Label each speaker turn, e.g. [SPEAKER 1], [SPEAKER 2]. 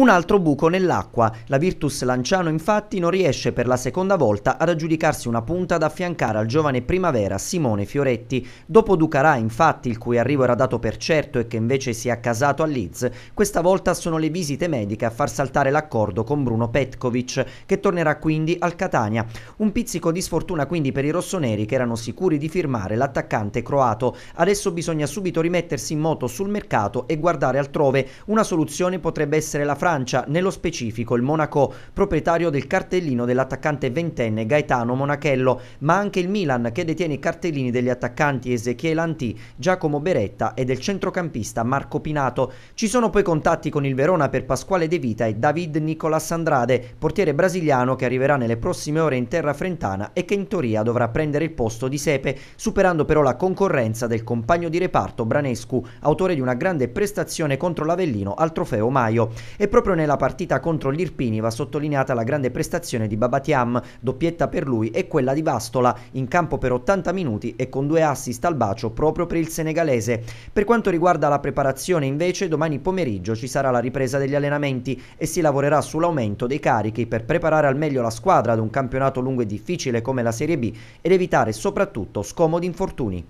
[SPEAKER 1] Un altro buco nell'acqua. La Virtus Lanciano infatti non riesce per la seconda volta ad aggiudicarsi una punta da affiancare al giovane primavera Simone Fioretti. Dopo Ducarà infatti, il cui arrivo era dato per certo e che invece si è accasato a Leeds, questa volta sono le visite mediche a far saltare l'accordo con Bruno Petkovic, che tornerà quindi al Catania. Un pizzico di sfortuna quindi per i rossoneri che erano sicuri di firmare l'attaccante croato. Adesso bisogna subito rimettersi in moto sul mercato e guardare altrove. Una soluzione potrebbe essere la Francia Francia, nello specifico il Monaco, proprietario del cartellino dell'attaccante ventenne Gaetano Monachello, ma anche il Milan che detiene i cartellini degli attaccanti Ezechiel Antì, Giacomo Beretta e del centrocampista Marco Pinato. Ci sono poi contatti con il Verona per Pasquale De Vita e David Nicolas Andrade, portiere brasiliano che arriverà nelle prossime ore in terra frentana e che in teoria dovrà prendere il posto di Sepe, superando però la concorrenza del compagno di reparto Branescu, autore di una grande prestazione contro l'Avellino al trofeo Maio. E Proprio nella partita contro gli Irpini va sottolineata la grande prestazione di Babatiam, doppietta per lui e quella di Vastola, in campo per 80 minuti e con due assist al bacio proprio per il senegalese. Per quanto riguarda la preparazione invece, domani pomeriggio ci sarà la ripresa degli allenamenti e si lavorerà sull'aumento dei carichi per preparare al meglio la squadra ad un campionato lungo e difficile come la Serie B ed evitare soprattutto scomodi infortuni.